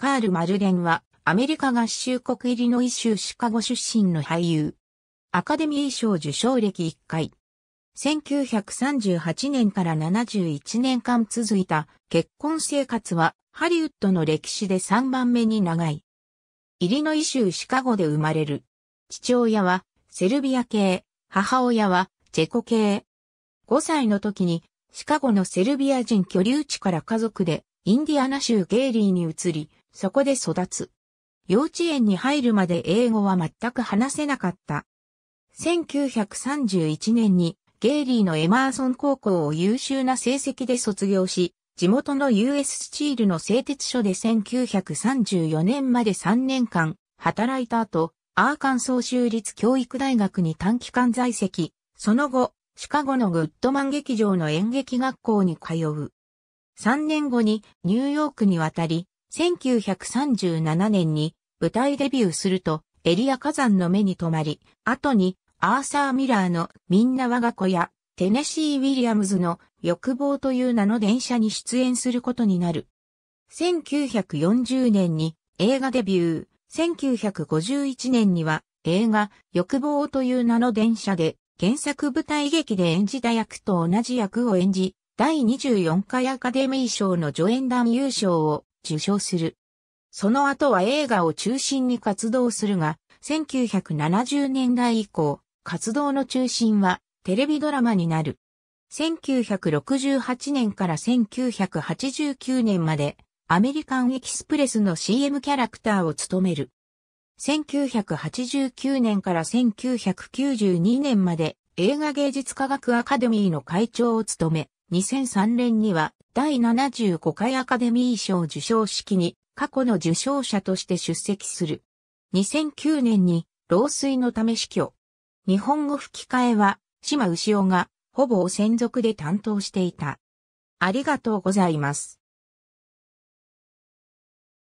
カール・マルデンは、アメリカ合衆国イリノイ州シカゴ出身の俳優。アカデミー賞受賞歴1回。1938年から71年間続いた結婚生活はハリウッドの歴史で3番目に長い。イリノイ州シカゴで生まれる。父親はセルビア系、母親はチェコ系。5歳の時にシカゴのセルビア人居留地から家族でインディアナ州ゲイリーに移り、そこで育つ。幼稚園に入るまで英語は全く話せなかった。1931年にゲイリーのエマーソン高校を優秀な成績で卒業し、地元の US スチールの製鉄所で1934年まで3年間働いた後、アーカンソー州立教育大学に短期間在籍、その後、シカゴのグッドマン劇場の演劇学校に通う。3年後にニューヨークに渡り、1937年に舞台デビューすると、エリア火山の目に留まり、後にアーサー・ミラーのみんな我が子やテネシー・ウィリアムズの欲望という名の電車に出演することになる。1940年に映画デビュー、1951年には映画欲望という名の電車で原作舞台劇で演じた役と同じ役を演じ、第24回アカデミー賞の助演男優賞を受賞する。その後は映画を中心に活動するが、1970年代以降、活動の中心はテレビドラマになる。1968年から1989年まで、アメリカンエキスプレスの CM キャラクターを務める。1989年から1992年まで映画芸術科学アカデミーの会長を務め、2003年には第75回アカデミー賞受賞式に過去の受賞者として出席する。2009年に老衰のため死去。日本語吹き替えは島牛尾がほぼ専属で担当していた。ありがとうございます。